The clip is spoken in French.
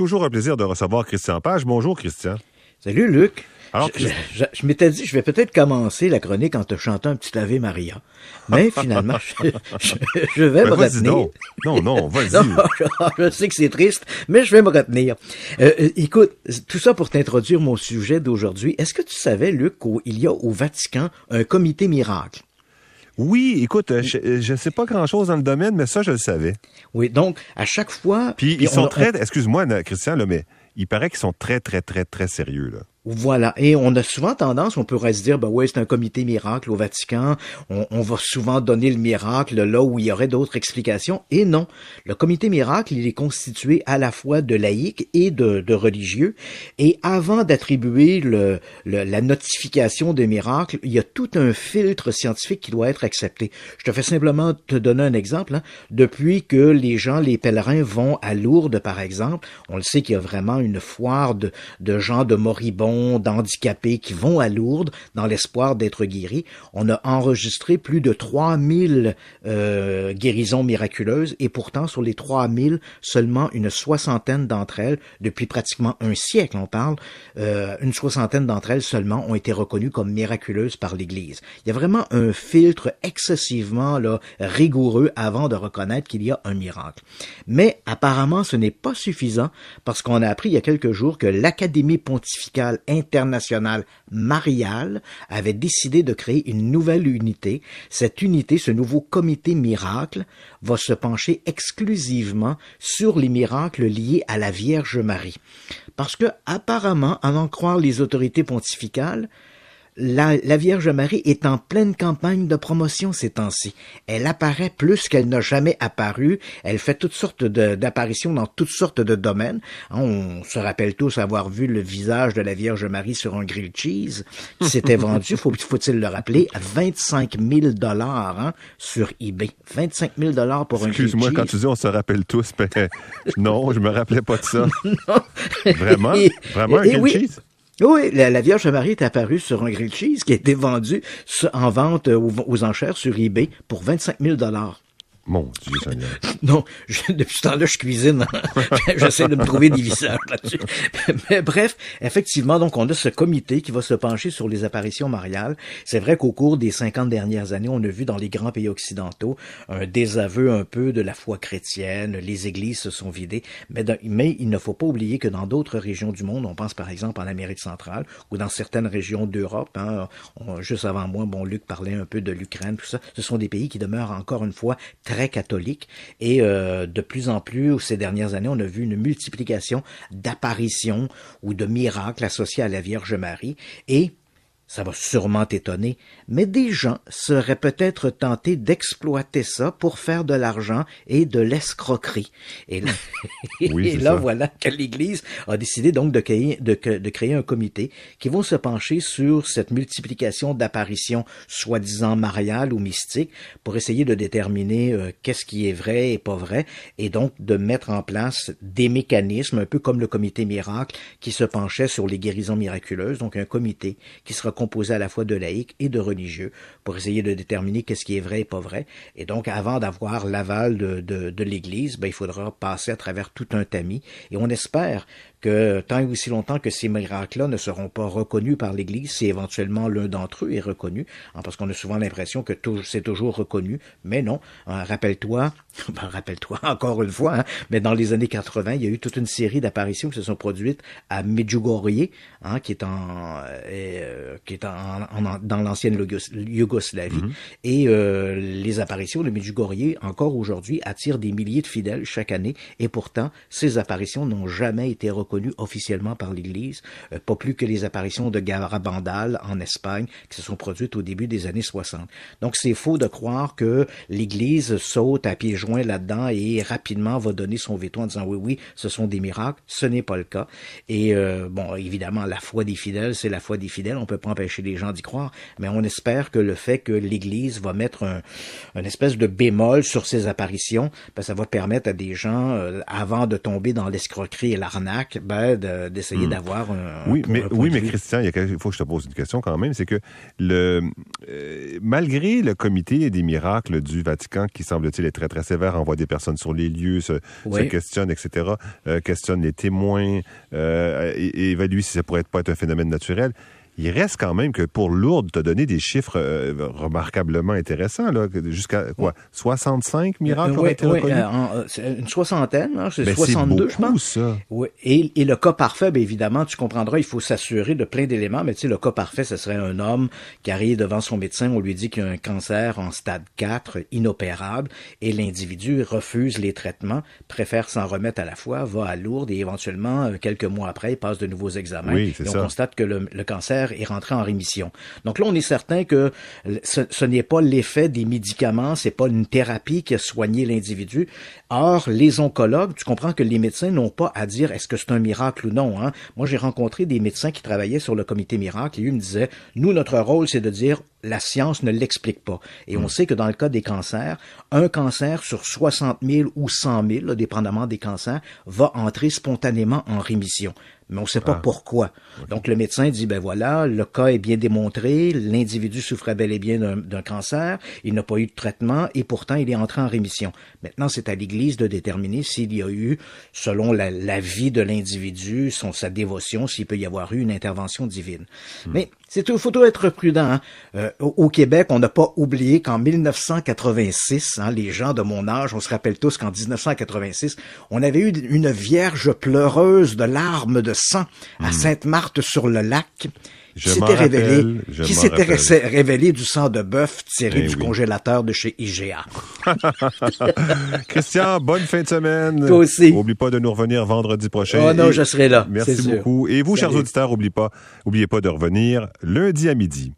Toujours un plaisir de recevoir Christian Page. Bonjour, Christian. Salut, Luc. Alors, je, je, m'étais dit, je vais peut-être commencer la chronique en te chantant un petit Ave Maria. Mais finalement, je, vais ben, me retenir. Non, Non, non, vas-y. je sais que c'est triste, mais je vais me retenir. Euh, euh, écoute, tout ça pour t'introduire mon sujet d'aujourd'hui. Est-ce que tu savais, Luc, qu'il y a au Vatican un comité miracle? Oui, écoute, je ne sais pas grand-chose dans le domaine, mais ça, je le savais. Oui, donc, à chaque fois... Puis, ils sont très... Excuse-moi, Christian, mais il paraît qu'ils sont très, très, très, très sérieux. Là. Voilà. Et on a souvent tendance, on pourrait se dire, ben ouais, c'est un comité miracle au Vatican. On, va souvent donner le miracle là où il y aurait d'autres explications. Et non. Le comité miracle, il est constitué à la fois de laïcs et de, religieux. Et avant d'attribuer le, la notification des miracles, il y a tout un filtre scientifique qui doit être accepté. Je te fais simplement te donner un exemple. Hein. Depuis que les gens, les pèlerins vont à Lourdes, par exemple, on le sait qu'il y a vraiment une foire de, de gens de moribonds d'handicapés qui vont à Lourdes dans l'espoir d'être guéris. On a enregistré plus de 3000 euh, guérisons miraculeuses et pourtant sur les 3000, seulement une soixantaine d'entre elles, depuis pratiquement un siècle on parle, euh, une soixantaine d'entre elles seulement ont été reconnues comme miraculeuses par l'Église. Il y a vraiment un filtre excessivement là, rigoureux avant de reconnaître qu'il y a un miracle. Mais apparemment, ce n'est pas suffisant parce qu'on a appris il y a quelques jours que l'Académie pontificale international marial avait décidé de créer une nouvelle unité. Cette unité, ce nouveau comité miracle, va se pencher exclusivement sur les miracles liés à la Vierge Marie. Parce que, apparemment, à en croire les autorités pontificales, la, Vierge Marie est en pleine campagne de promotion ces temps-ci. Elle apparaît plus qu'elle n'a jamais apparu. Elle fait toutes sortes d'apparitions dans toutes sortes de domaines. Hein, on se rappelle tous avoir vu le visage de la Vierge Marie sur un grilled cheese qui s'était vendu, faut-il le rappeler, à 25 000 dollars hein, sur eBay. 25 000 dollars pour un grilled cheese. Excuse-moi, quand tu dis on se rappelle tous, ben, non, je me rappelais pas de ça. non. Vraiment? vraiment, un grilled cheese? Oui, la, Vierge Marie est apparue sur un grill cheese qui a été vendu en vente euh, aux, enchères sur eBay pour 25 000 dollars. Mon non, depuis ce temps-là, je cuisine. J'essaie de me trouver des visages là-dessus. Mais bref, effectivement, donc on a ce comité qui va se pencher sur les apparitions mariales. C'est vrai qu'au cours des 50 dernières années, on a vu dans les grands pays occidentaux un désaveu un peu de la foi chrétienne. Les églises se sont vidées. Mais, mais il ne faut pas oublier que dans d'autres régions du monde, on pense par exemple en Amérique centrale ou dans certaines régions d'Europe, hein, juste avant moi, bon, Luc parlait un peu de l'Ukraine, tout ça. Ce sont des pays qui demeurent encore une fois très catholique et euh, de plus en plus, ces dernières années, on a vu une multiplication d'apparitions ou de miracles associés à la Vierge Marie et ça va sûrement t'étonner, mais des gens seraient peut-être tentés d'exploiter ça pour faire de l'argent et de l'escroquerie. Et là, voilà que l'Église a décidé donc de créer, de, créer un comité qui vont se pencher sur cette multiplication d'apparitions soi-disant mariales ou mystiques pour essayer de déterminer euh, qu'est-ce qui est vrai et pas vrai, et donc de mettre en place des mécanismes, un peu comme le comité miracle qui se penchait sur les guérisons miraculeuses, donc un comité qui sera composé à la fois de laïcs et de religieux pour essayer de déterminer qu'est-ce qui est vrai et pas vrai. Et donc, avant d'avoir l'aval de, de, de l'Église, ben, il faudra passer à travers tout un tamis. Et on espère que tant et aussi longtemps que ces miracles-là ne seront pas reconnus par l'Église, si éventuellement l'un d'entre eux est reconnu, hein, parce qu'on a souvent l'impression que c'est toujours reconnu, mais non. Hein, rappelle-toi, ben, rappelle-toi encore une fois, hein, mais dans les années 80, il y a eu toute une série d'apparitions qui se sont produites à Medjugorje, hein, qui est en euh, euh, qui est en, dans l'ancienne Yougoslavie. Mm-hmm. Et euh, les apparitions de Medjugorje, encore aujourd'hui, attirent des milliers de fidèles chaque année. Et pourtant, ces apparitions n'ont jamais été reconnues officiellement par l'Église, euh, pas plus que les apparitions de Garabandal en Espagne, qui se sont produites au début des années 60. Donc, c'est faux de croire que l'Église saute à pieds joints là-dedans et rapidement va donner son veto en disant oui, oui, ce sont des miracles. Ce n'est pas le cas. Et euh, bon, évidemment, la foi des fidèles, c'est la foi des fidèles. On peut pas chez les gens d'y croire, mais on espère que le fait que l'Église va mettre un, une espèce de bémol sur ces apparitions, ben, ça va permettre à des gens, euh, avant de tomber dans l'escroquerie et l'arnaque, ben, d'essayer hmm. d'avoir un, Oui, mais, oui, mais Christian, il faut que je te pose une question quand même, c'est que le, euh, malgré le comité des miracles du Vatican, qui semble-t-il est très, très sévère, envoie des personnes sur les lieux, se, questionne, etc., euh, questionne les témoins, évalue si ça pourrait être, pas être un phénomène naturel, il reste quand même que pour Lourdes, tu as donné des chiffres euh, remarquablement intéressants, jusqu'à quoi? 65 euh, miracles oui, euh, une soixantaine, hein, c'est 62, ben, je pense. Et, le cas parfait, bien évidemment, tu comprendras, il faut s'assurer de plein d'éléments, mais tu sais, le cas parfait, ce serait un homme qui arrive devant son médecin, on lui dit qu'il a un cancer en stade 4, inopérable, et l'individu refuse les traitements, préfère s'en remettre à la fois, va à Lourdes, et éventuellement, quelques mois après, il passe de nouveaux examens. Oui, on constate que le cancer et rentrer en rémission. Donc là, on est certain que ce, n'est pas l'effet des médicaments, c'est pas une thérapie qui a soigné l'individu. Or, les oncologues, tu comprends que les médecins n'ont pas à dire est-ce que c'est un miracle ou non. Hein. Moi, j'ai rencontré des médecins qui travaillaient sur le comité miracle et ils me disaient, nous, notre rôle, c'est de dire la science ne l'explique pas. Et on hmm. sait que dans le cas des cancers, un cancer sur 60 000 ou 100 000, dépendamment des cancers, va entrer spontanément en rémission mais on ne sait pas ah. pourquoi. Donc le médecin dit, ben voilà, le cas est bien démontré, l'individu souffrait bel et bien d'un cancer, il n'a pas eu de traitement et pourtant il est entré en rémission. Maintenant, c'est à l'Église de déterminer s'il y a eu, selon la, vie de l'individu, sa dévotion, s'il peut y avoir eu une intervention divine. Hmm. Mais il faut être prudent. Hein. Euh, au Québec, on n'a pas oublié qu'en 1986, hein, les gens de mon âge, on se rappelle tous qu'en 1986, on avait eu une vierge pleureuse de larmes de sang à hmm. Sainte-Marthe-sur-le-Lac qui s'était révélée qui s'était révélé du sang de bœuf tiré eh du congélateur de chez IGA. Christian, bonne fin de semaine. Toi aussi. N'oublie pas de nous revenir vendredi prochain. Oh non, je serai là. Merci beaucoup. Et vous, chers auditeurs, n'oubliez pas, oubliez pas de revenir lundi à midi.